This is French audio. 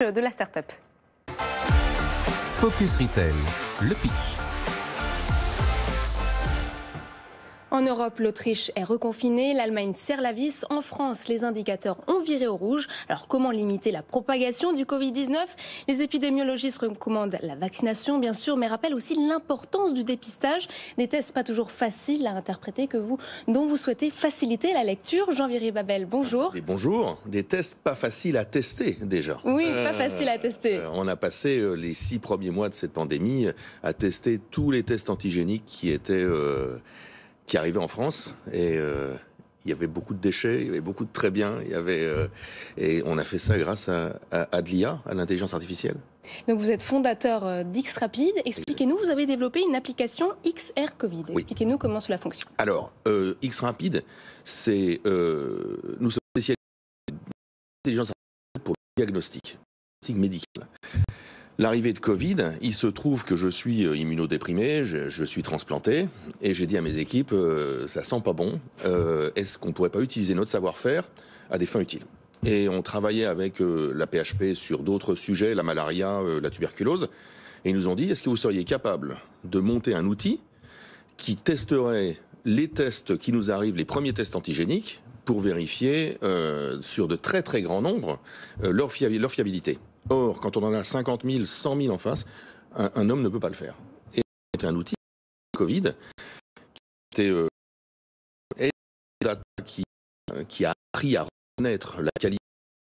de la start-up. Focus Retail, le pitch. En Europe, l'Autriche est reconfinée, l'Allemagne serre la vis. En France, les indicateurs ont viré au rouge. Alors comment limiter la propagation du Covid-19 Les épidémiologistes recommandent la vaccination, bien sûr, mais rappellent aussi l'importance du dépistage. Des tests pas toujours faciles à interpréter que vous, dont vous souhaitez faciliter la lecture. Jean-Viré Babel, bonjour. Et bonjour. Des tests pas faciles à tester déjà. Oui, pas euh, faciles à tester. Euh, on a passé euh, les six premiers mois de cette pandémie à tester tous les tests antigéniques qui étaient qui arrivait en France et euh, il y avait beaucoup de déchets, il y avait beaucoup de très bien, il y avait euh, et on a fait ça grâce à, à, à de l'IA, à l'intelligence artificielle. Donc vous êtes fondateur euh, d'X Rapide. Expliquez-nous, vous avez développé une application XR Covid. Expliquez-nous comment cela fonctionne. Alors X Rapide, c'est nous sommes spécialisés l'intelligence artificielle pour le diagnostic, diagnostic médical. L'arrivée de Covid, il se trouve que je suis euh, immunodéprimé, je, suis transplanté, et j'ai dit à mes équipes, euh, ça sent pas bon, euh, est-ce qu'on pourrait pas utiliser notre savoir-faire à des fins utiles Et on travaillait avec la PHP sur d'autres sujets, la malaria, la tuberculose, et ils nous ont dit, est-ce que vous seriez capable de monter un outil qui testerait les tests qui nous arrivent, les premiers tests antigéniques, pour vérifier sur de très très grands nombres leur, fiabilité Or, quand on en a 50 000, 100 000 en face, un, homme ne peut pas le faire. Et c'était un outil Covid qui était euh, qui, qui a appris à reconnaître la qualité